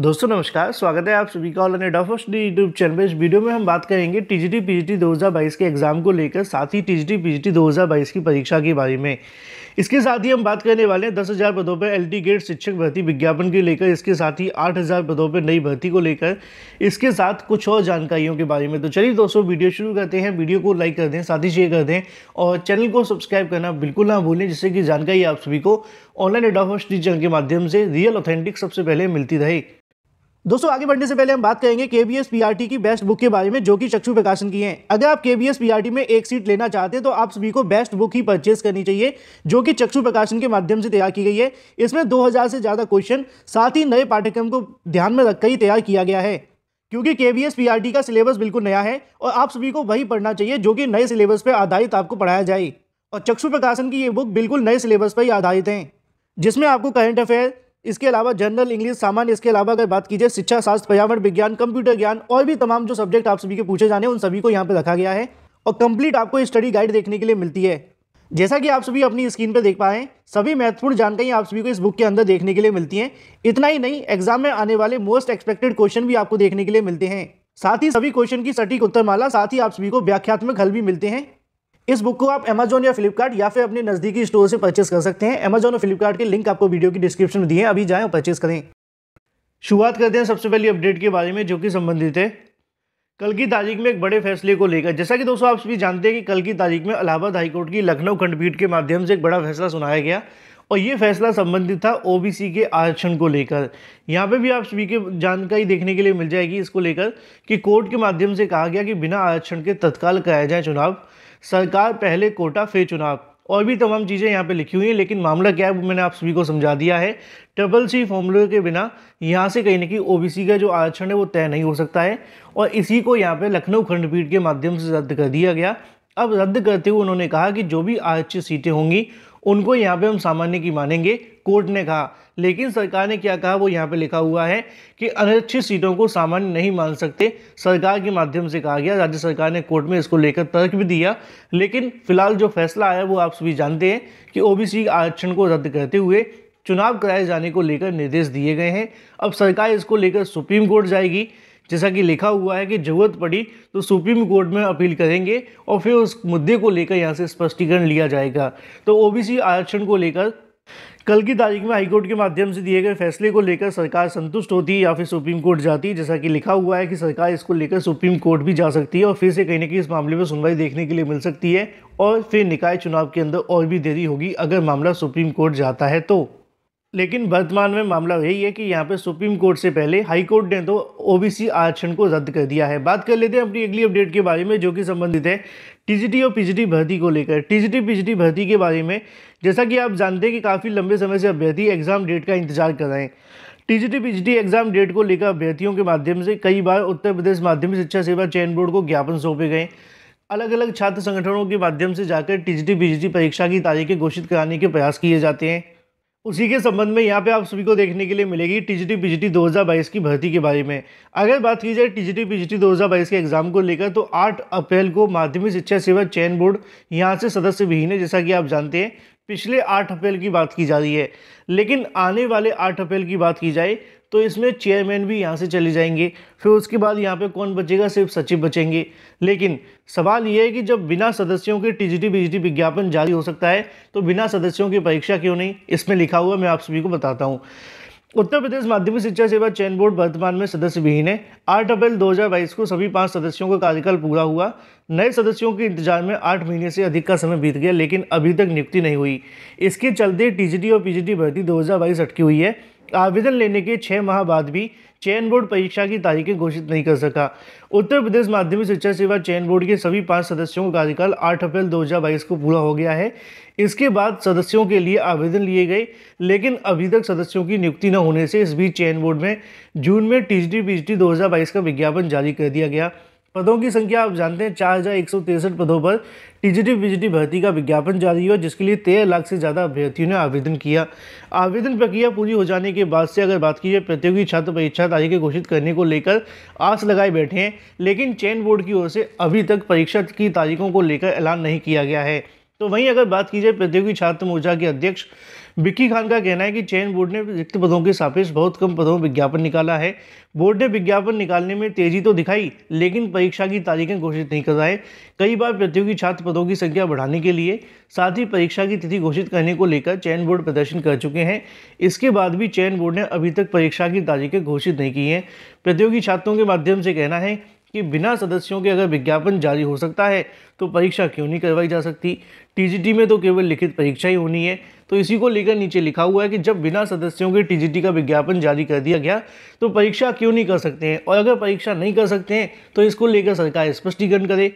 दोस्तों नमस्कार स्वागत है आप सभी का all and D YouTube channel पर इस वीडियो में हम बात करेंगे टीजीटी पीजीटी 2022 के एग्जाम को लेकर साथ ही टीजीटी पीजीटी 2022 की परीक्षा के बारे में इसके साथ ही हम बात करने वाले हैं दस हज़ार पदों पर एल गेट शिक्षक भर्ती विज्ञापन के लेकर इसके साथ ही आठ हज़ार पदों पर नई भर्ती को लेकर इसके साथ कुछ और जानकारियों के बारे में तो चलिए दोस्तों वीडियो शुरू करते हैं वीडियो को लाइक कर दें साथ ही शेयर कर दें और चैनल को सब्सक्राइब करना बिल्कुल ना भूलें जिससे कि जानकारी आप सभी को ऑनलाइन एडाफर्स्ट चैनल के माध्यम से रियल ऑथेंटिक सबसे पहले मिलती रहे दोस्तों आगे बढ़ने से पहले हम बात करेंगे के बी एस की बेस्ट बुक के बारे में जो कि चक्षु प्रकाशन की है अगर आप के बी एस में एक सीट लेना चाहते हैं तो आप सभी को बेस्ट बुक ही परचेज करनी चाहिए जो कि चक्षु प्रकाशन के माध्यम से तैयार की गई है इसमें 2000 से ज़्यादा क्वेश्चन साथ ही नए पाठ्यक्रम को ध्यान में रखकर ही तैयार किया गया है क्योंकि के बी एस का सिलेबस बिल्कुल नया है और आप सभी को वही पढ़ना चाहिए जो कि नए सिलेबस पर आधारित आपको पढ़ाया जाए और चक्षु प्रकाशन की ये बुक बिल्कुल नए सिलेबस पर ही आधारित है जिसमें आपको करंट अफेयर इसके अलावा जनरल इंग्लिश सामान्य इसके अलावा अगर बात कीजिए शिक्षा शास्त्र पर्यावरण विज्ञान कंप्यूटर ज्ञान और भी तमाम जो सब्जेक्ट आप सभी के पूछे जाने उन सभी को यहाँ पर रखा गया है और कंप्लीट आपको स्टडी गाइड देखने के लिए मिलती है जैसा कि आप सभी अपनी स्क्रीन पर देख पाए सभी महत्वपूर्ण जानकारी आप सभी को इस बुक के अंदर देखने के लिए मिलती हैं इतना ही नहीं एग्जाम में आने वाले मोस्ट एक्सपेक्टेड क्वेश्चन भी आपको देखने के लिए मिलते हैं साथ ही सभी क्वेश्चन की सटीक उत्तर माला साथ ही आप सभी को व्याख्यात्मक हल भी मिलते हैं इस बुक को आप अमेजोन या फ्लिपकार्ट या फिर अपने नज़दीकी स्टोर से परचेस कर सकते हैं अमेजोन और फ्लिपकार्ट के लिंक आपको वीडियो की डिस्क्रिप्शन में दिए हैं अभी जाएँ और परचेस करें शुरुआत करते हैं सबसे पहली अपडेट के बारे में जो कि संबंधित है कल की तारीख में एक बड़े फैसले को लेकर जैसा कि दोस्तों आप सभी जानते हैं कि कल की तारीख में इलाहाबाद हाईकोर्ट की लखनऊ खंडपीठ के माध्यम से एक बड़ा फैसला सुनाया गया और ये फैसला संबंधित था ओबीसी के आरक्षण को लेकर यहाँ पे भी आप सभी के जानकारी देखने के लिए मिल जाएगी इसको लेकर कि कोर्ट के माध्यम से कहा गया कि बिना आरक्षण के तत्काल कराया जाए चुनाव सरकार पहले कोटा फिर चुनाव और भी तमाम चीज़ें यहाँ पे लिखी हुई हैं लेकिन मामला क्या है वो मैंने आप सभी को समझा दिया है ट्रबल सी फॉर्मूले के बिना यहाँ से कहीं ना कहीं ओ का जो आरक्षण है वो तय नहीं हो सकता है और इसी को यहाँ पे लखनऊ खंडपीठ के माध्यम से रद्द कर दिया गया अब रद्द करते हुए उन्होंने कहा कि जो भी आरक्षित सीटें होंगी उनको यहाँ पे हम सामान्य की मानेंगे कोर्ट ने कहा लेकिन सरकार ने क्या कहा वो यहाँ पे लिखा हुआ है कि अनिरक्षित सीटों को सामान्य नहीं मान सकते सरकार के माध्यम से कहा गया राज्य सरकार ने कोर्ट में इसको लेकर तर्क भी दिया लेकिन फिलहाल जो फैसला आया वो आप सभी जानते हैं कि ओ आरक्षण को रद्द करते हुए चुनाव कराए जाने को लेकर निर्देश दिए गए हैं अब सरकार इसको लेकर सुप्रीम कोर्ट जाएगी जैसा कि लिखा हुआ है कि जरूरत पड़ी तो सुप्रीम कोर्ट में अपील करेंगे और फिर उस मुद्दे को लेकर यहाँ से स्पष्टीकरण लिया जाएगा तो ओबीसी आरक्षण को लेकर कल की तारीख में हाईकोर्ट के माध्यम से दिए गए फैसले को लेकर सरकार संतुष्ट होती है या फिर सुप्रीम कोर्ट जाती जैसा कि लिखा हुआ है कि सरकार इसको लेकर सुप्रीम कोर्ट भी जा सकती है और फिर से कहीं ना कहीं इस मामले में सुनवाई देखने के लिए मिल सकती है और फिर निकाय चुनाव के अंदर और भी देरी होगी अगर मामला सुप्रीम कोर्ट जाता है तो लेकिन वर्तमान में मामला यही है कि यहाँ पे सुप्रीम कोर्ट से पहले हाई कोर्ट ने तो ओबीसी आरक्षण को रद्द कर दिया है बात कर लेते हैं अपनी अगली अपडेट के बारे में जो कि संबंधित है टीजीटी और पीजीटी भर्ती को लेकर टीजीटी पीजीटी भर्ती के बारे में जैसा कि आप जानते हैं कि काफ़ी लंबे समय से अभ्यर्थी एग्जाम डेट का इंतजार कर रहे हैं टीजीटी पीजीटी एग्जाम डेट को लेकर अभ्यर्थियों के माध्यम से कई बार उत्तर प्रदेश माध्यमिक शिक्षा सेवा चयन बोर्ड को ज्ञापन सौंपे गए अलग अलग छात्र संगठनों के माध्यम से जाकर टीजीटी पीजीटी परीक्षा की तारीखें घोषित कराने के प्रयास किए जाते हैं उसी के संबंध में यहाँ पे आप सभी को देखने के लिए मिलेगी टीजीटी पीजीटी 2022 की भर्ती के बारे में अगर बात की जाए टीजीटी पीजीटी 2022 के एग्जाम को लेकर तो 8 अप्रैल को माध्यमिक शिक्षा सेवा चयन बोर्ड यहाँ से सदस्य विहीन है जैसा कि आप जानते हैं पिछले 8 अप्रैल की बात की जा रही है लेकिन आने वाले आठ अप्रैल की बात की जाए तो इसमें चेयरमैन भी यहाँ से चले जाएंगे फिर उसके बाद यहाँ पे कौन बचेगा सिर्फ सचिव बचेंगे लेकिन सवाल ये है कि जब बिना सदस्यों के टीजीटी बीजीटी विज्ञापन जारी हो सकता है तो बिना सदस्यों की परीक्षा क्यों नहीं इसमें लिखा हुआ मैं आप सभी को बताता हूँ उत्तर प्रदेश माध्यमिक शिक्षा सेवा चयन बोर्ड वर्तमान में सदस्य विहीन है आठ अप्रैल दो को सभी पाँच सदस्यों का कार्यकाल पूरा हुआ नए सदस्यों के इंतजार में आठ महीने से अधिक का समय बीत गया लेकिन अभी तक नियुक्ति नहीं हुई इसके चलते टीजीटी और पीजीटी भर्ती दो अटकी हुई है आवेदन लेने के छः माह बाद भी चयन बोर्ड परीक्षा की तारीखें घोषित नहीं कर सका उत्तर प्रदेश माध्यमिक शिक्षा सेवा चयन बोर्ड के सभी पांच सदस्यों का कार्यकाल 8 अप्रैल 2022 को पूरा हो गया है इसके बाद सदस्यों के लिए आवेदन लिए गए लेकिन अभी तक सदस्यों की नियुक्ति न होने से इस बीच चयन बोर्ड में जून में टी जी का विज्ञापन जारी कर दिया गया पदों की संख्या आप जानते हैं चार हज़ार एक सौ तिरसठ पदों पर टीजीटी पीजीटी भर्ती का विज्ञापन जारी हुआ जिसके लिए तेरह लाख से ज़्यादा अभ्यर्थियों ने आवेदन किया आवेदन प्रक्रिया पूरी हो जाने के बाद से अगर बात की जाए प्रतियोगी छात्र परीक्षा तारीखें घोषित करने को लेकर आस लगाए बैठे हैं लेकिन चयन बोर्ड की ओर से अभी तक परीक्षा की तारीखों को लेकर ऐलान नहीं किया गया है तो वहीं अगर बात की जाए प्रतियोगी छात्र मोर्चा के अध्यक्ष बिक्की खान का कहना है कि चयन बोर्ड ने रिक्त पदों के सापेक्ष बहुत कम पदों पर विज्ञापन निकाला है बोर्ड ने विज्ञापन निकालने में तेजी तो दिखाई लेकिन परीक्षा की तारीखें घोषित नहीं कर कई बार प्रतियोगी छात्र पदों की संख्या बढ़ाने के लिए साथ ही परीक्षा की तिथि घोषित करने को लेकर चयन बोर्ड प्रदर्शन कर चुके हैं इसके बाद भी चयन बोर्ड ने अभी तक परीक्षा की तारीखें घोषित नहीं की हैं प्रतियोगी छात्रों के माध्यम से कहना है कि बिना सदस्यों के अगर विज्ञापन जारी हो सकता है तो परीक्षा क्यों नहीं करवाई जा सकती टीजीटी में तो केवल लिखित परीक्षा ही होनी है तो इसी को लेकर नीचे लिखा हुआ है कि जब बिना सदस्यों के टीजीटी का विज्ञापन जारी कर दिया गया तो परीक्षा क्यों नहीं कर सकते हैं और अगर परीक्षा नहीं कर सकते हैं तो इसको लेकर सरकार स्पष्टीकरण करे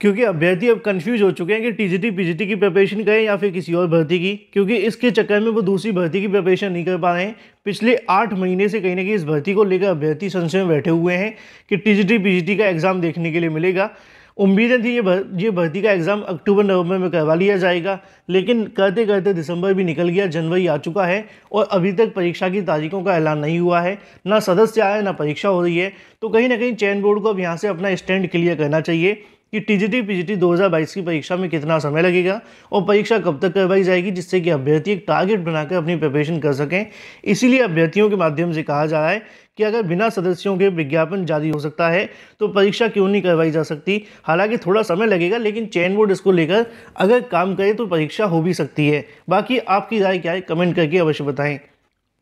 क्योंकि अभ्यर्थी अब कन्फ्यूज हो चुके हैं कि टीजीटी पीजीटी की प्रिपरेशन करें या फिर किसी और भर्ती की क्योंकि इसके चक्कर में वो दूसरी भर्ती की प्रिपरेशन नहीं कर पा रहे हैं पिछले आठ महीने से कहीं ना कहीं इस भर्ती को लेकर अभ्यर्थी संशय में बैठे हुए हैं कि टीजीटी पीजीटी का एग्ज़ाम देखने के लिए मिलेगा उम्मीदें थी ये भर, ये भर्ती का एग्ज़ाम अक्टूबर नवंबर में करवा लिया जाएगा लेकिन करते करते दिसंबर भी निकल गया जनवरी आ चुका है और अभी तक परीक्षा की तारीखों का ऐलान नहीं हुआ है ना सदस्य आया ना परीक्षा हो रही है तो कहीं ना कहीं चयन बोर्ड को अब यहाँ से अपना स्टैंड क्लियर करना चाहिए कि टीजीटी पीजीटी 2022 की परीक्षा में कितना समय लगेगा और परीक्षा कब तक करवाई जाएगी जिससे कि अभ्यर्थी एक टारगेट बनाकर अपनी प्रिपरेशन कर सकें इसीलिए अभ्यर्थियों के माध्यम से कहा जा रहा है कि अगर बिना सदस्यों के विज्ञापन जारी हो सकता है तो परीक्षा क्यों नहीं करवाई जा सकती हालांकि थोड़ा समय लगेगा लेकिन चैन बोर्ड इसको लेकर अगर काम करे तो परीक्षा हो भी सकती है बाकी आपकी राय क्या है कमेंट करके अवश्य बताएं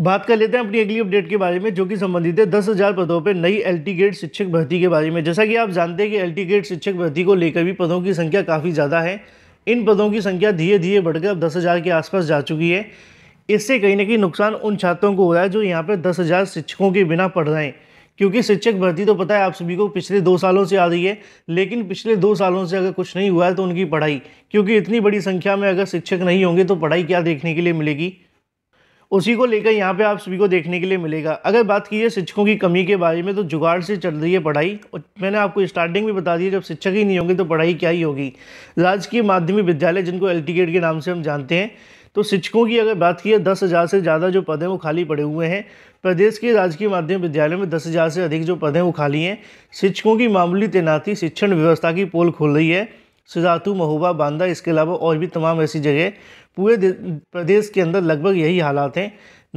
बात कर लेते हैं अपनी अगली अपडेट के बारे में जो कि संबंधित है दस हज़ार पदों पर नई एलटी गेट शिक्षक भर्ती के बारे में जैसा कि आप जानते हैं कि एलटी गेट शिक्षक भर्ती को लेकर भी पदों की संख्या काफ़ी ज़्यादा है इन पदों की संख्या धीरे धीरे बढ़कर अब दस हज़ार के आसपास जा चुकी है इससे कहीं ना कहीं नुकसान उन छात्रों को हो रहा है जो यहाँ पर दस हज़ार शिक्षकों के बिना पढ़ रहे हैं क्योंकि शिक्षक भर्ती तो पता है आप सभी को पिछले दो सालों से आ रही है लेकिन पिछले दो सालों से अगर कुछ नहीं हुआ है तो उनकी पढ़ाई क्योंकि इतनी बड़ी संख्या में अगर शिक्षक नहीं होंगे तो पढ़ाई क्या देखने के लिए मिलेगी उसी को लेकर यहाँ पे आप सभी को देखने के लिए मिलेगा अगर बात की जाए शिक्षकों की कमी के बारे में तो जुगाड़ से चल रही है पढ़ाई और मैंने आपको स्टार्टिंग में बता दिया जब शिक्षक ही नहीं होंगे तो पढ़ाई क्या ही होगी राजकीय माध्यमिक विद्यालय जिनको एल के नाम से हम जानते हैं तो शिक्षकों की अगर बात की जाए दस हज़ार से ज़्यादा जो पद हैं वो खाली पड़े हुए हैं प्रदेश के राजकीय माध्यमिक विद्यालय में दस हज़ार से अधिक जो पद हैं वो खाली हैं शिक्षकों की मामूली तैनाती शिक्षण व्यवस्था की पोल खोल रही है सिजातू महोबा बांदा इसके अलावा और भी तमाम ऐसी जगह पूरे प्रदेश के अंदर लगभग यही हालात हैं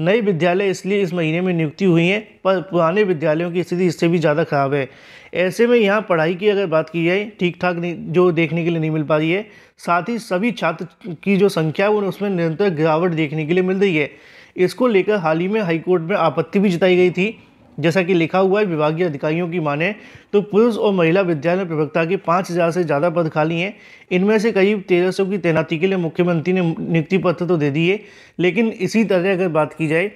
नए विद्यालय इसलिए इस महीने में नियुक्ति हुई है पर पुराने विद्यालयों की स्थिति इससे भी ज़्यादा ख़राब है ऐसे में यहाँ पढ़ाई की अगर बात की जाए ठीक ठाक जो देखने के लिए नहीं मिल पा रही है साथ ही सभी छात्र की जो संख्या है उसमें निरंतर गिरावट देखने के लिए मिल रही है इसको लेकर हाल ही में हाईकोर्ट में आपत्ति भी जताई गई थी जैसा कि लिखा हुआ है विभागीय अधिकारियों की माने तो पुरुष और महिला विद्यालय प्रवक्ता के पाँच हज़ार से ज़्यादा पद खाली हैं इनमें से करीब तेरह सौ की तैनाती के लिए मुख्यमंत्री ने नियुक्ति पत्र तो दे दिए लेकिन इसी तरह अगर बात की जाए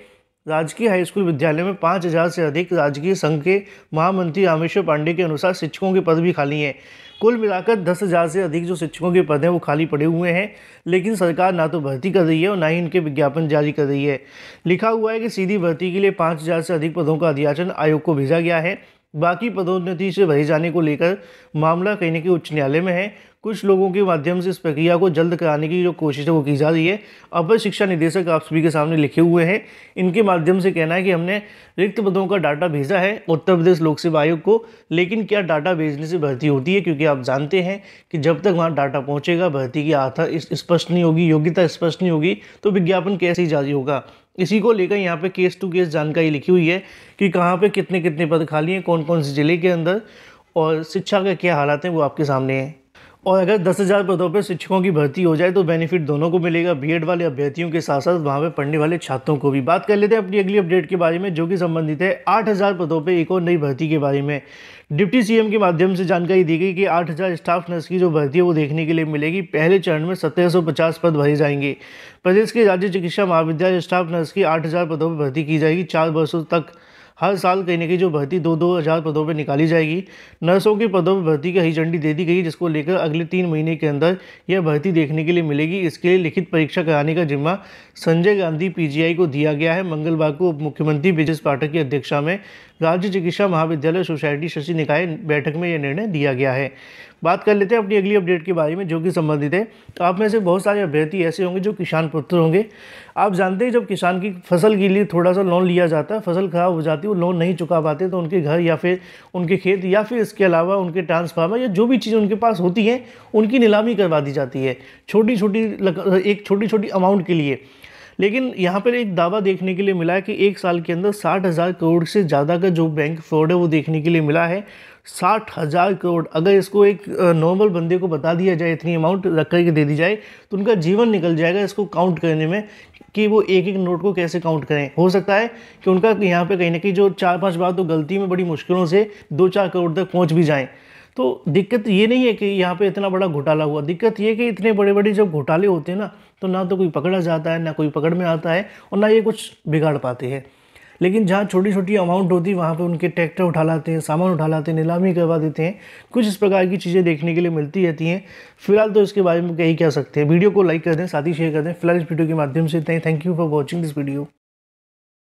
राजकीय हाई स्कूल विद्यालय में पाँच हज़ार से अधिक राजकीय संघ के महामंत्री रामेश्वर पांडे के अनुसार शिक्षकों के पद भी खाली हैं कुल मिलाकर दस हज़ार से अधिक जो शिक्षकों के पद हैं वो खाली पड़े हुए हैं लेकिन सरकार ना तो भर्ती कर रही है और ना ही इनके विज्ञापन जारी कर रही है लिखा हुआ है कि सीधी भर्ती के लिए पाँच हज़ार से अधिक पदों का अध्याचन आयोग को भेजा गया है बाकी पदोन्नति से भरे जाने को लेकर मामला कहीं ना कहीं उच्च न्यायालय में है कुछ लोगों के माध्यम से इस प्रक्रिया को जल्द कराने की जो कोशिश है वो की जा रही है अपर शिक्षा निदेशक आप सभी के सामने लिखे हुए हैं इनके माध्यम से कहना है कि हमने रिक्त पदों का डाटा भेजा है उत्तर प्रदेश लोक सेवा आयोग को लेकिन क्या डाटा भेजने से भर्ती होती है क्योंकि आप जानते हैं कि जब तक वहाँ डाटा पहुँचेगा भर्ती की आता स्पष्ट नहीं होगी योग्यता स्पष्ट नहीं होगी तो विज्ञापन कैसे जारी होगा इसी को लेकर यहाँ पे केस टू केस जानकारी लिखी हुई है कि कहाँ पे कितने कितने पद खाली हैं कौन कौन से ज़िले के अंदर और शिक्षा का क्या हालात हैं वो आपके सामने हैं और अगर दस हज़ार पदों पर शिक्षकों की भर्ती हो जाए तो बेनिफिट दोनों को मिलेगा बीएड वाले अभ्यर्थियों के साथ साथ वहाँ पर पढ़ने वाले छात्रों को भी बात कर लेते हैं अपनी अगली अपडेट के बारे में जो कि संबंधित है आठ हज़ार पदों पर एक और नई भर्ती के बारे में डिप्टी सीएम के माध्यम से जानकारी दी गई कि आठ हज़ार स्टाफ नर्स की जो भर्ती है वो देखने के लिए मिलेगी पहले चरण में सत्रह सौ पचास पद भरे जाएंगे प्रदेश के राज्य चिकित्सा महाविद्यालय स्टाफ नर्स की आठ हज़ार पदों पर भर्ती की जाएगी चार वर्षों तक हर साल कहीं ना कहीं जो भर्ती दो दो हज़ार पदों पर निकाली जाएगी नर्सों के पदों पर भर्ती की हरी झंडी दे दी गई जिसको लेकर अगले तीन महीने के अंदर यह भर्ती देखने के लिए मिलेगी इसके लिए लिखित परीक्षा कराने का जिम्मा संजय गांधी पीजीआई को दिया गया है मंगलवार को उप मुख्यमंत्री ब्रिजेश पाठक की अध्यक्षता में राज्य चिकित्सा महाविद्यालय सोसाइटी शशि निकाय बैठक में यह निर्णय दिया गया है बात कर लेते हैं अपनी अगली अपडेट के बारे में जो कि संबंधित है तो आप में से बहुत सारे अभ्यर्थी ऐसे होंगे जो किसान पुत्र होंगे आप जानते हैं जब किसान की फसल के लिए थोड़ा सा लोन लिया जाता है फसल खराब हो जाती है वो लोन नहीं चुका पाते तो उनके घर या फिर उनके खेत या फिर इसके अलावा उनके ट्रांसफार्मर या जो भी चीज़ें उनके पास होती हैं उनकी नीलामी करवा दी जाती है छोटी छोटी एक छोटी छोटी अमाउंट के लिए लेकिन यहाँ पर एक दावा देखने के लिए मिला है कि एक साल के अंदर साठ हज़ार करोड़ से ज़्यादा का जो बैंक फ्रॉड है वो देखने के लिए मिला है साठ हज़ार करोड़ अगर इसको एक नॉर्मल बंदे को बता दिया जाए इतनी अमाउंट रख करके दे दी जाए तो उनका जीवन निकल जाएगा इसको काउंट करने में कि वो एक एक नोट को कैसे काउंट करें हो सकता है कि उनका यहाँ पे कहीं ना कहीं जो चार पांच बार तो गलती में बड़ी मुश्किलों से दो चार करोड़ तक पहुँच भी जाएँ तो दिक्कत ये नहीं है कि यहाँ पे इतना बड़ा घोटाला हुआ दिक्कत ये कि इतने बड़े बड़े जब घोटाले होते हैं ना तो ना तो कोई पकड़ा जाता है ना कोई पकड़ में आता है और ना ये कुछ बिगाड़ पाते हैं लेकिन जहाँ छोटी छोटी अमाउंट होती है वहाँ पर उनके ट्रैक्टर उठा लाते हैं सामान उठा लाते हैं नीलामी करवा देते हैं कुछ इस प्रकार की चीज़ें देखने के लिए मिलती रहती हैं फिलहाल तो इसके बारे में कही कह सकते हैं वीडियो को लाइक कर दें साथ ही शेयर कर दें फिलहाल इस वीडियो के माध्यम से thank you for watching this video